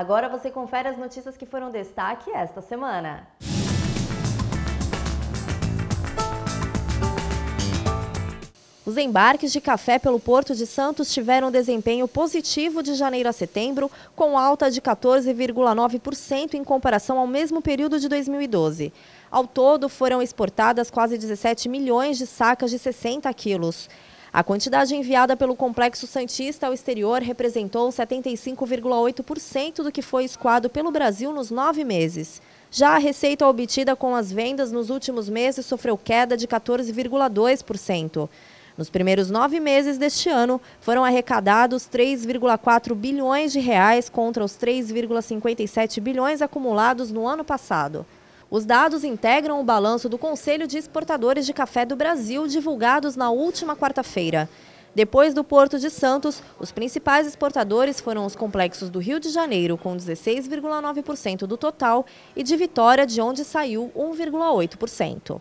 Agora você confere as notícias que foram destaque esta semana. Os embarques de café pelo Porto de Santos tiveram desempenho positivo de janeiro a setembro, com alta de 14,9% em comparação ao mesmo período de 2012. Ao todo, foram exportadas quase 17 milhões de sacas de 60 quilos. A quantidade enviada pelo Complexo Santista ao exterior representou 75,8% do que foi escoado pelo Brasil nos nove meses. Já a receita obtida com as vendas nos últimos meses sofreu queda de 14,2%. Nos primeiros nove meses deste ano, foram arrecadados 3,4 bilhões de reais contra os 3,57 bilhões acumulados no ano passado. Os dados integram o balanço do Conselho de Exportadores de Café do Brasil, divulgados na última quarta-feira. Depois do Porto de Santos, os principais exportadores foram os complexos do Rio de Janeiro, com 16,9% do total, e de Vitória, de onde saiu 1,8%.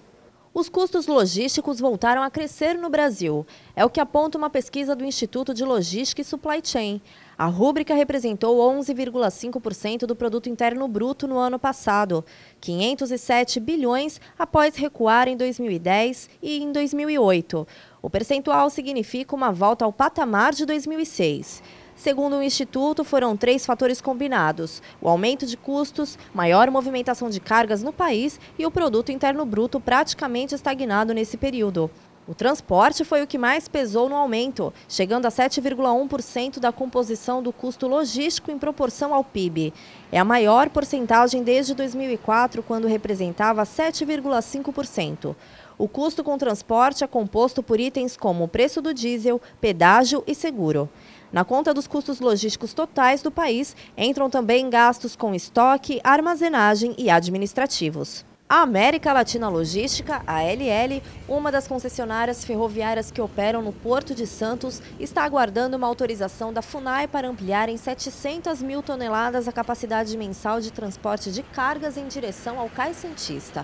Os custos logísticos voltaram a crescer no Brasil. É o que aponta uma pesquisa do Instituto de Logística e Supply Chain. A rúbrica representou 11,5% do produto interno bruto no ano passado, 507 bilhões após recuar em 2010 e em 2008. O percentual significa uma volta ao patamar de 2006. Segundo o Instituto, foram três fatores combinados: o aumento de custos, maior movimentação de cargas no país e o produto interno bruto praticamente estagnado nesse período. O transporte foi o que mais pesou no aumento, chegando a 7,1% da composição do custo logístico em proporção ao PIB. É a maior porcentagem desde 2004, quando representava 7,5%. O custo com transporte é composto por itens como o preço do diesel, pedágio e seguro. Na conta dos custos logísticos totais do país, entram também gastos com estoque, armazenagem e administrativos. A América Latina Logística, a LL, uma das concessionárias ferroviárias que operam no Porto de Santos, está aguardando uma autorização da FUNAI para ampliar em 700 mil toneladas a capacidade mensal de transporte de cargas em direção ao Cais Santista.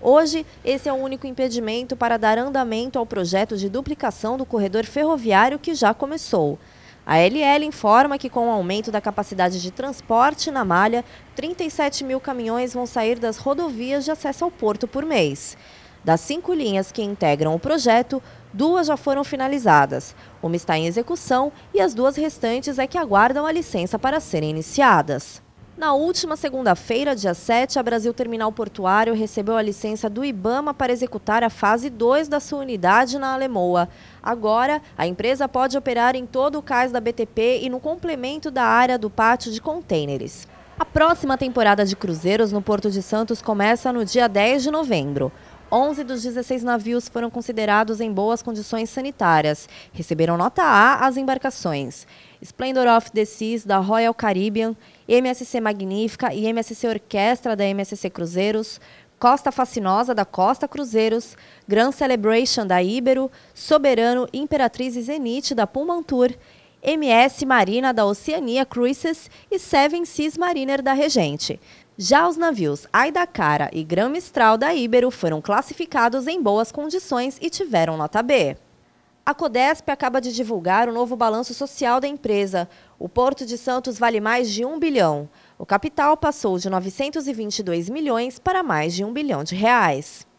Hoje, esse é o único impedimento para dar andamento ao projeto de duplicação do corredor ferroviário que já começou. A LL informa que, com o aumento da capacidade de transporte na malha, 37 mil caminhões vão sair das rodovias de acesso ao porto por mês. Das cinco linhas que integram o projeto, duas já foram finalizadas. Uma está em execução e as duas restantes é que aguardam a licença para serem iniciadas. Na última segunda-feira, dia 7, a Brasil Terminal Portuário recebeu a licença do IBAMA para executar a fase 2 da sua unidade na Alemoa. Agora, a empresa pode operar em todo o cais da BTP e no complemento da área do pátio de contêineres. A próxima temporada de cruzeiros no Porto de Santos começa no dia 10 de novembro. 11 dos 16 navios foram considerados em boas condições sanitárias. Receberam nota A as embarcações. Splendor of the Seas, da Royal Caribbean, MSC Magnífica e MSC Orquestra, da MSC Cruzeiros, Costa Fascinosa, da Costa Cruzeiros, Grand Celebration, da Ibero, Soberano, Imperatriz e Zenit, da Tour, MS Marina, da Oceania Cruises e Seven Seas Mariner, da Regente. Já os navios Aida Cara e Gran Mistral da Ibero foram classificados em boas condições e tiveram nota B. A Codesp acaba de divulgar o novo balanço social da empresa. O Porto de Santos vale mais de um bilhão. O capital passou de 922 milhões para mais de um bilhão de reais.